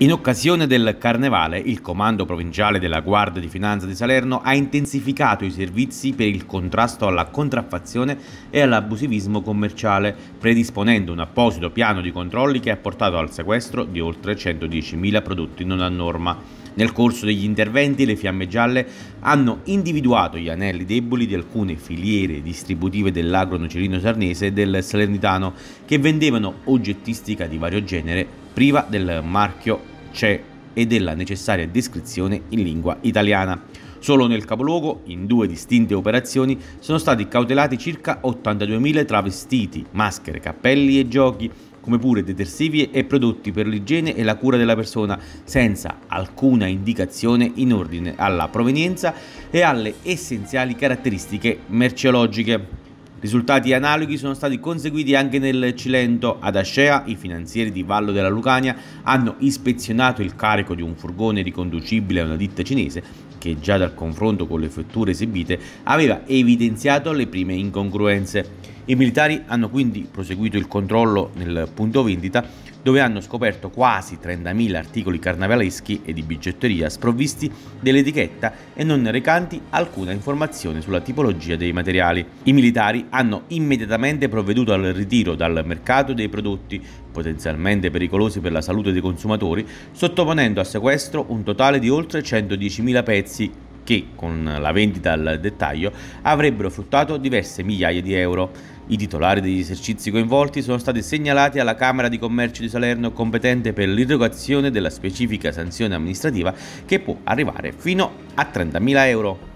In occasione del carnevale, il Comando Provinciale della Guardia di Finanza di Salerno ha intensificato i servizi per il contrasto alla contraffazione e all'abusivismo commerciale, predisponendo un apposito piano di controlli che ha portato al sequestro di oltre 110.000 prodotti non a norma. Nel corso degli interventi le fiamme gialle hanno individuato gli anelli deboli di alcune filiere distributive dell'agro nocerino sarnese e del salernitano che vendevano oggettistica di vario genere priva del marchio CE e della necessaria descrizione in lingua italiana. Solo nel capoluogo, in due distinte operazioni, sono stati cautelati circa 82.000 travestiti, maschere, cappelli e giochi come pure detersivi e prodotti per l'igiene e la cura della persona, senza alcuna indicazione in ordine alla provenienza e alle essenziali caratteristiche merceologiche. Risultati analoghi sono stati conseguiti anche nel Cilento. Ad Ascea, i finanzieri di Vallo della Lucania hanno ispezionato il carico di un furgone riconducibile a una ditta cinese che già dal confronto con le fatture esibite aveva evidenziato le prime incongruenze. I militari hanno quindi proseguito il controllo nel punto vendita dove hanno scoperto quasi 30.000 articoli carnavaleschi e di bigetteria sprovvisti dell'etichetta e non recanti alcuna informazione sulla tipologia dei materiali. I militari hanno immediatamente provveduto al ritiro dal mercato dei prodotti potenzialmente pericolosi per la salute dei consumatori, sottoponendo a sequestro un totale di oltre 110.000 pezzi che, con la vendita al dettaglio, avrebbero fruttato diverse migliaia di euro. I titolari degli esercizi coinvolti sono stati segnalati alla Camera di Commercio di Salerno competente per l'irrogazione della specifica sanzione amministrativa che può arrivare fino a 30.000 euro.